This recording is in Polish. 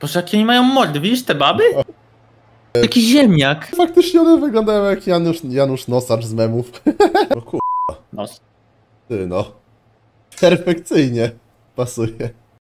Boże, jakie oni mają mordy, widzisz te baby? Taki ziemniak. Faktycznie one wyglądają jak Janusz, Janusz Nosacz z memów. No kurwa. Nos. Ty no. Perfekcyjnie pasuje.